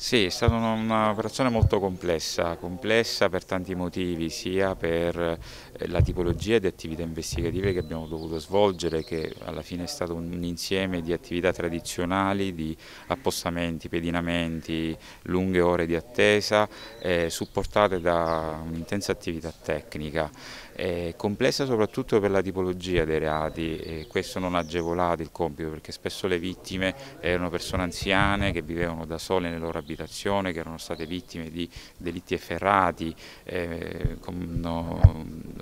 Sì, è stata un'operazione molto complessa, complessa per tanti motivi, sia per eh, la tipologia di attività investigative che abbiamo dovuto svolgere, che alla fine è stato un insieme di attività tradizionali, di appostamenti, pedinamenti, lunghe ore di attesa, eh, supportate da un'intensa attività tecnica. Eh, complessa soprattutto per la tipologia dei reati e questo non ha agevolato il compito perché spesso le vittime erano persone anziane che vivevano da sole nei loro abitanti abitazione che erano state vittime di delitti efferrati, eh, con, no,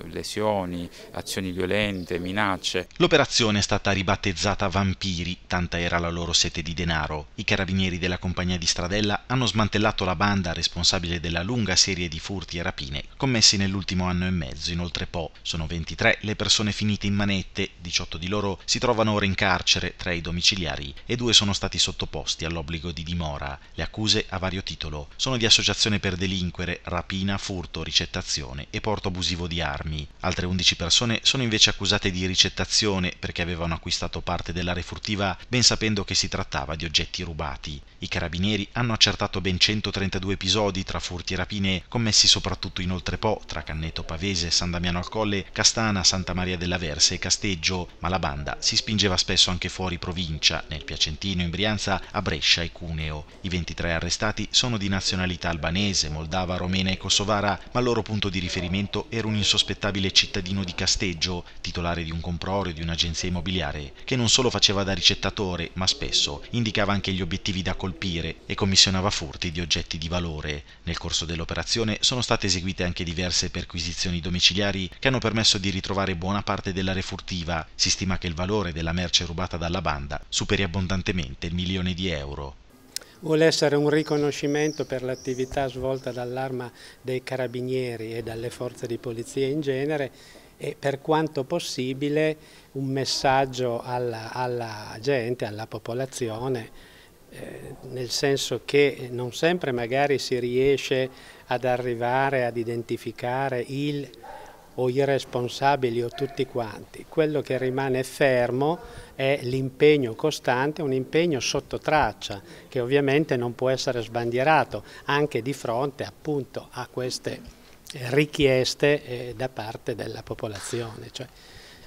lesioni, azioni violente, minacce. L'operazione è stata ribattezzata Vampiri, tanta era la loro sete di denaro. I carabinieri della compagnia di Stradella hanno smantellato la banda responsabile della lunga serie di furti e rapine commessi nell'ultimo anno e mezzo. in oltre Po sono 23 le persone finite in manette, 18 di loro si trovano ora in carcere tra i domiciliari e due sono stati sottoposti all'obbligo di dimora. Le accuse accuse a vario titolo sono di associazione per delinquere, rapina, furto, ricettazione e porto abusivo di armi. Altre 11 persone sono invece accusate di ricettazione perché avevano acquistato parte dell'area furtiva ben sapendo che si trattava di oggetti rubati. I carabinieri hanno accertato ben 132 episodi tra furti e rapine commessi soprattutto in Oltrepo, tra Canneto Pavese, San Damiano al Colle, Castana, Santa Maria della Verse e Casteggio, ma la banda si spingeva spesso anche fuori provincia, nel Piacentino, in Brianza, a Brescia e Cuneo. I 23 arrestati arrestati sono di nazionalità albanese, moldava, romena e kosovara, ma il loro punto di riferimento era un insospettabile cittadino di Casteggio, titolare di un comprore di un'agenzia immobiliare, che non solo faceva da ricettatore, ma spesso indicava anche gli obiettivi da colpire e commissionava furti di oggetti di valore. Nel corso dell'operazione sono state eseguite anche diverse perquisizioni domiciliari che hanno permesso di ritrovare buona parte dell'area furtiva. Si stima che il valore della merce rubata dalla banda superi abbondantemente il milione di euro vuole essere un riconoscimento per l'attività svolta dall'arma dei carabinieri e dalle forze di polizia in genere e per quanto possibile un messaggio alla, alla gente, alla popolazione, eh, nel senso che non sempre magari si riesce ad arrivare ad identificare il o i responsabili o tutti quanti. Quello che rimane fermo è l'impegno costante, un impegno sotto traccia che ovviamente non può essere sbandierato anche di fronte appunto a queste richieste eh, da parte della popolazione. Cioè,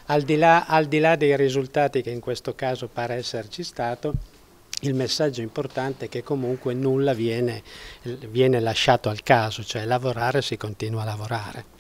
al, di là, al di là dei risultati che in questo caso pare esserci stato, il messaggio importante è che comunque nulla viene, viene, lasciato al caso, cioè lavorare si continua a lavorare.